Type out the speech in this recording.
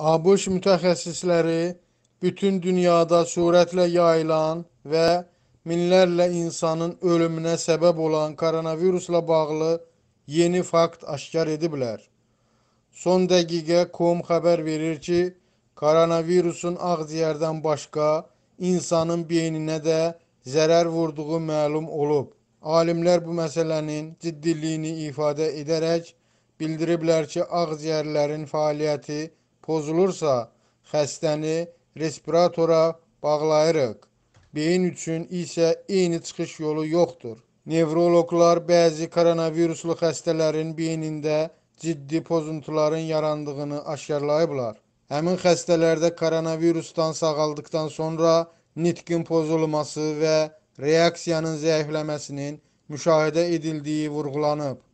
ABŞ mütəxəssisləri bütün dünyada sürətlə yayılan və minlərlə insanın ölümünə səbəb olan koronavirusla bağlı yeni fakt aşkar ediblər. Son dəqiqə.com xəbər verir ki, koronavirusun ağciyərdən başqa insanın beyninə də zərər vurduğu məlum olub. Alimlər bu məsələnin ciddiliyini ifadə edərək bildiriblər ki, ağciyərlərin fəaliyyəti pozulursa xəstəni respiratora bağlayırıq. Beyin üçün isə eyni çıxış yolu yoxdur. Nevroloqlar bəzi koronaviruslu xəstələrin beynində ciddi pozuntuların yarandığını aşkarlayıblar. Həmin xəstələrdə koronavirusdan sağaldıqdan sonra nitqin pozulması və reaksiyanın zəifləməsinin müşahidə edildiyi vurğulanıb.